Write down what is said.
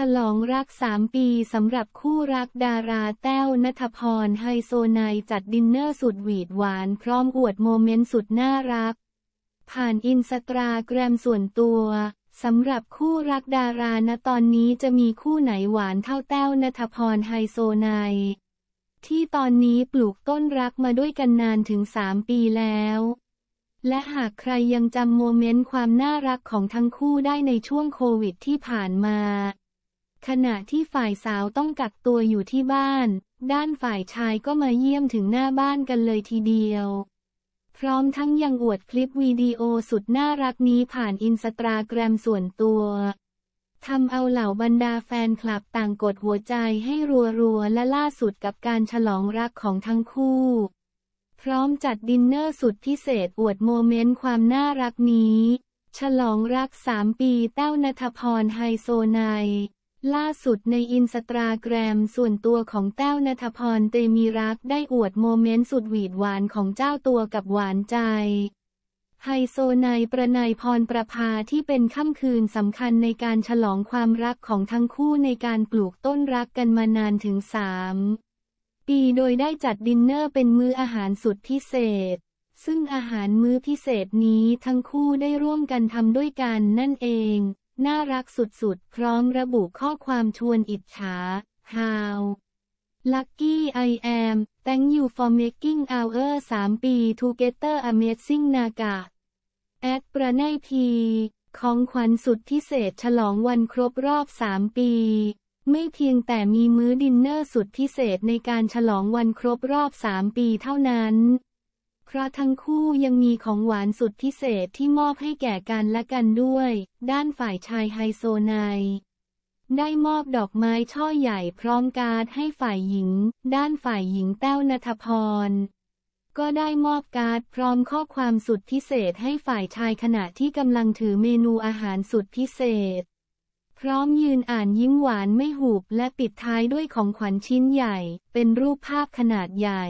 ฉลองรักสามปีสำหรับคู่รักดาราแต้วนัทพรไฮโซไนจัดดินเนอร์สุดหวีดหวาน พร้อมอวดโมเมนต์สุดน่ารัก ผ่านอินสตาแกรมส่วนตัวสำหรับคู่รักดารา ณ ตอนนี้จะมีคู่ไหนหวานเท่าแต้วนัทพรไฮโซไนที่ตอนนี้ปลูกต้นรักมาด้วยกันนานถึงสามปีแล้ว และหากใครยังจำโมเมนต์ความน่ารักของทั้งคู่ได้ในช่วงโควิดที่ผ่านมาขณะที่ฝ่ายสาวต้องกักตัวอยู่ที่บ้าน ด้านฝ่ายชายก็มาเยี่ยมถึงหน้าบ้านกันเลยทีเดียว พร้อมทั้งยังอวดคลิปวิดีโอสุดน่ารักนี้ผ่านอินสตาแกรมส่วนตัว ทำเอาเหล่าบรรดาแฟนคลับต่างกดหัวใจให้รัวๆ และล่าสุดกับการฉลองรักของทั้งคู่ พร้อมจัดดินเนอร์สุดพิเศษอวดโมเมนต์ความน่ารักนี้ ฉลองรักสามปีเต้านัทพรไฮโซไนล่าสุดในอินสตาแกรมส่วนตัวของแต้วนัทพรเตมีรักได้อวดโมเมนต์สุดหวีดหวานของเจ้าตัวกับหวานใจ ไฮโซนายประนายพรประภาที่เป็นค่ำคืนสำคัญในการฉลองความรักของทั้งคู่ในการปลูกต้นรักกันมานานถึงสามปีโดยได้จัดดินเนอร์เป็นมื้ออาหารสุดพิเศษ ซึ่งอาหารมื้อพิเศษนี้ทั้งคู่ได้ร่วมกันทำด้วยกันนั่นเองน่ารักสุดๆ พร้อมระบุข้อความชวนอิจฉา How Lucky I am Thank you for making our 3 ปี Together Amazing Naga at ประไนพี ของขวัญสุดพิเศษฉลองวันครบรอบ 3 ปี ไม่เพียงแต่มีมื้อดินเนอร์สุดพิเศษในการฉลองวันครบรอบ 3 ปีเท่านั้นเพราะทั้งคู่ยังมีของหวานสุดพิเศษที่มอบให้แก่กันและกันด้วย ด้านฝ่ายชายไฮโซไน ได้มอบดอกไม้ช่อใหญ่พร้อมการ์ดให้ฝ่ายหญิง ด้านฝ่ายหญิงแต้วนัทพร ก็ได้มอบการ์ด พร้อมข้อความสุดพิเศษให้ฝ่ายชายขณะที่กำลังถือเมนูอาหารสุดพิเศษ พร้อมยืนอ่านยิ้มหวานไม่หูบและปิดท้ายด้วยของขวัญชิ้นใหญ่ เป็นรูปภาพขนาดใหญ่